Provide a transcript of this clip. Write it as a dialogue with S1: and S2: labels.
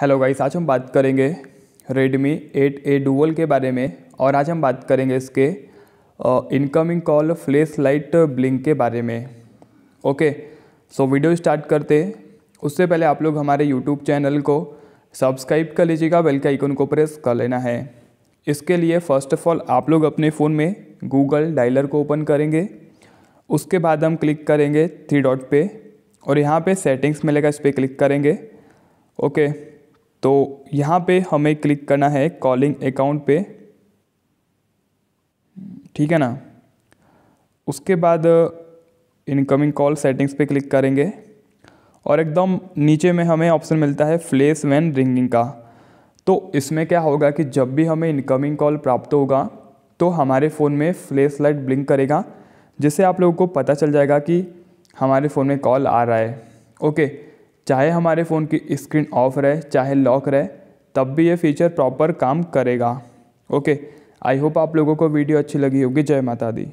S1: Hello guys आज हम बात करेंगे रेडमी एट ए डुअल के बारे में और आज हम बात करेंगे इसके incoming call flash light blink के बारे में ओके सो वीडियो स्टार्ट करते उससे पहले आप लोग हमारे यूट्यूब चैनल को सब्सक्राइब कर लीजिएगा बेल के आइकन को प्रेस कर लेना है इसके लिए फ़र्स्ट ऑफ ऑल आप लोग अपने फ़ोन में गूगल डायलर को ओपन करेंगे उसके बाद हम क्लिक करेंगे थ्री डॉट पे और यहाँ पे सेटिंग्स मिलेगा इस पर क्लिक करेंगे ओके okay. तो यहाँ पे हमें क्लिक करना है कॉलिंग अकाउंट पे ठीक है ना उसके बाद इनकमिंग कॉल सेटिंग्स पे क्लिक करेंगे और एकदम नीचे में हमें ऑप्शन मिलता है फ्लेस वैन रिंगिंग का तो इसमें क्या होगा कि जब भी हमें इनकमिंग कॉल प्राप्त होगा तो हमारे फ़ोन में फ्लेस लाइट ब्लिंक करेगा जिससे आप लोगों को पता चल जाएगा कि हमारे फ़ोन में कॉल आ रहा है ओके चाहे हमारे फ़ोन की स्क्रीन ऑफ रहे चाहे लॉक रहे तब भी ये फीचर प्रॉपर काम करेगा ओके आई होप आप लोगों को वीडियो अच्छी लगी होगी जय माता दी